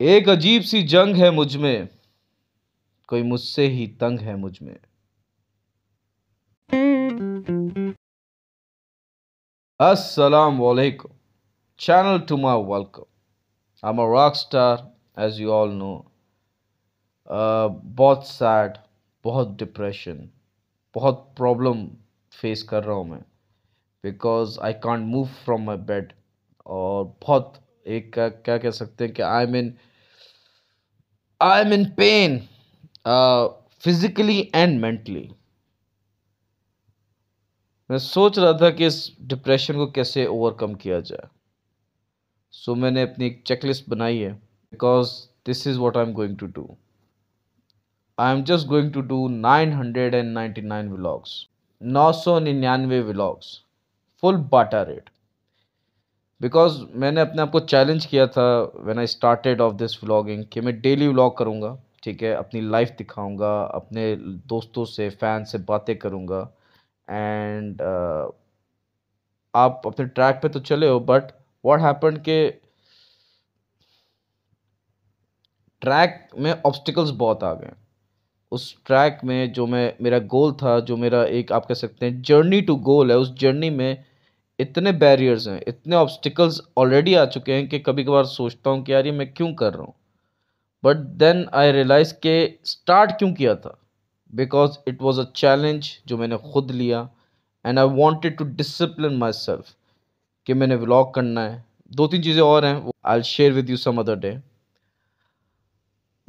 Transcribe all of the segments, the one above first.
एक अजीब सी जंग है मुझ में कोई मुझसे ही तंग है मुझ में अस्सलाम वालेकुम channel to my welcome I am a rock star as you all know बहुत सैड बहुत डिप्रेशन बहुत प्रॉब्लम फेस कर रहा हूँ मैं because I can't move from my bed और बहुत एक क्या कह सकते हैं कि I mean I am in pain physically and mentally मैं सोच रहा था कि इस डिप्रेशन को कैसे ओवरकम किया जाए सो so, मैंने अपनी एक चेकलिस्ट बनाई है because this is what I am going to do I am just going to do nine hundred and ninety nine vlogs नौ सौ निन्यानवे व्लॉग्स फुल बाटा रेट बिकॉज मैंने अपने आप को चैलेंज किया था when I started off this vlogging कि मैं डेली व्लॉग करूँगा ठीक है अपनी लाइफ दिखाऊँगा अपने दोस्तों से फैन से बातें करूँगा एंड uh, आप अपने ट्रैक पे तो चले हो बट व्हाट हैपन के ट्रैक में ऑब्स्टिकल्स बहुत आ गए उस ट्रैक में जो मैं मेरा गोल था जो मेरा एक आप कह सकते हैं जर्नी टू गोल है उस जर्नी में इतने बैरियर्स हैं इतने ऑब्स्टिकल्स ऑलरेडी आ चुके हैं कि कभी कभार सोचता हूँ कि यार ये मैं क्यों कर रहा हूँ बट देन आई रियलाइज़ के स्टार्ट क्यों किया था because it was a challenge जो मैंने खुद लिया and I wanted to discipline myself कि मैंने व्लॉग करना है दो तीन चीज़ें और हैं वो I share with you some other day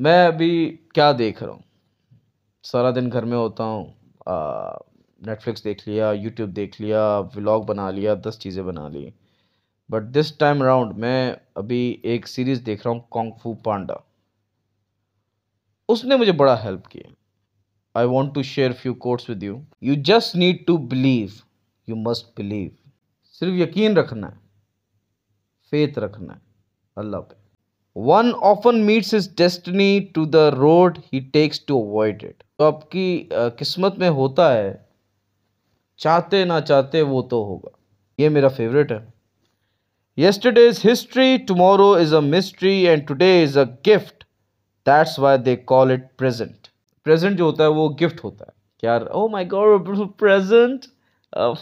मैं अभी क्या देख रहा हूँ सारा दिन घर में होता हूँ नेटफ्लिक्स देख लिया यूट्यूब देख लिया व्लॉग बना लिया दस चीज़ें बना ली बट दिस टाइम राउंड मैं अभी एक सीरीज़ देख रहा हूँ कॉन्गफू पांडा उसने मुझे बड़ा हेल्प किया I want to share few quotes with you you just need to believe you must believe सिर्फ यकीन रखना है फेथ रखना है अल्लाह पे one often meets his destiny to the road he takes to avoid it तो आपकी किस्मत में होता है चाहते ना चाहते वो तो होगा ये मेरा फेवरेट है yesterday is history tomorrow is a mystery and today is a gift that's why they call it present present जो होता है वो गिफ्ट होता है यार ओ माय गॉड प्रेजेंट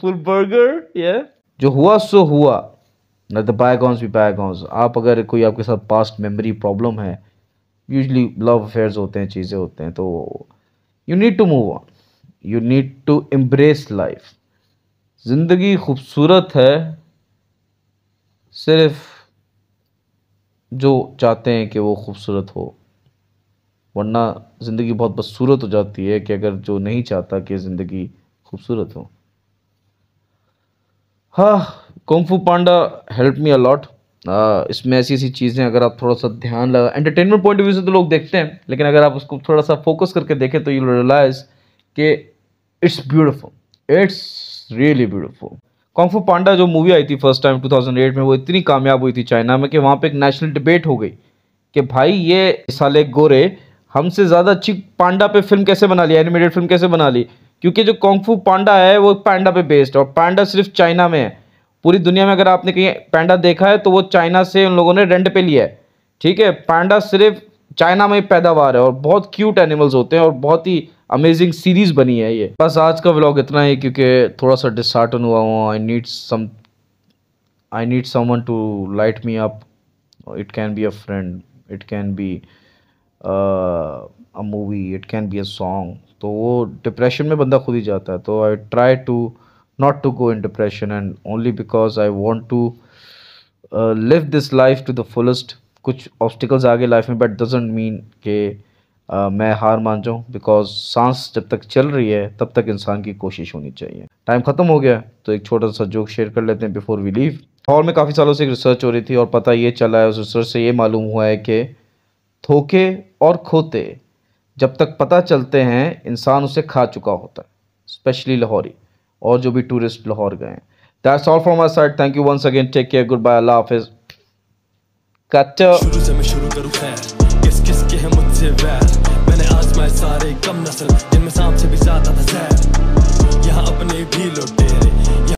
फुल बर्गर ये जो हुआ सो हुआ ना द बायगॉन्स भी बायगॉन्स आप अगर कोई आपके साथ पास्ट मेमोरी प्रॉब्लम है यूजली लव अफेयर्स होते हैं चीज़ें होते हैं तो you need to move on you need to embrace life ज़िंदगी खूबसूरत है सिर्फ जो चाहते हैं कि वो खूबसूरत हो वरना ज़िंदगी बहुत बदसूरत हो जाती है कि अगर जो नहीं चाहता कि ज़िंदगी खूबसूरत हो हाँ Kung Fu Panda help me a lot इसमें ऐसी ऐसी चीज़ें अगर आप थोड़ा सा ध्यान लगा एंटरटेनमेंट पॉइंट ऑफ व्यू से तो लोग देखते हैं लेकिन अगर आप उसको थोड़ा सा फोकस करके देखें तो यू रियलाइज़ कि it's beautiful it's really beautiful Kung Fu Panda जो मूवी आई थी फर्स्ट टाइम 2008 में वो इतनी कामयाब हुई थी चाइना में कि वहाँ पे एक नेशनल डिबेट हो गई कि भाई ये साले गोरे हमसे ज़्यादा अच्छी पांडा पे फिल्म कैसे बना ली एनिमेटेड फिल्म कैसे बना ली क्योंकि जो कॉन्फू पांडा है वो पांडा पे बेस्ड और पांडा सिर्फ चाइना में है पूरी दुनिया में अगर आपने कहीं पांडा देखा है तो वो चाइना से उन लोगों ने रेंट पे लिया है ठीक है पांडा सिर्फ चाइना में पैदावार है और बहुत क्यूट एनिमल्स होते हैं और बहुत ही अमेजिंग सीरीज़ बनी है ये बस आज का व्लॉग इतना ही क्योंकि थोड़ा सा डिसहार्टन हुआ हूँ I need some I need someone to light me up it can be a friend it can be a movie it can be a song तो वो डिप्रेशन में बंदा खुद ही जाता है तो I try to not to go in depression and only because I want to live this life to the fullest कुछ obstacles आ गए लाइफ में बट डजेंट मीन के आ, मैं हार मान जाऊँ बिकॉज सांस जब तक चल रही है तब तक इंसान की कोशिश होनी चाहिए टाइम ख़त्म हो गया तो एक छोटा सा जोक शेयर कर लेते हैं बिफोर वी लीव और में काफ़ी सालों से एक रिसर्च हो रही थी और पता ये चला है उस रिसर्च से ये मालूम हुआ है कि थोके और खोते जब तक पता चलते हैं इंसान उसे खा चुका होता है स्पेशली लाहौरी और जो भी टूरिस्ट लाहौर गए हैं that's all from my side thank you once again take care goodbye अल्लाह हाफिज़ कट किस किस के है मुझसे वैर मैंने आज मैं सारे कम नसल जिनमें सांप से भी ज्यादा था तो सैर यहाँ अपने भी लोग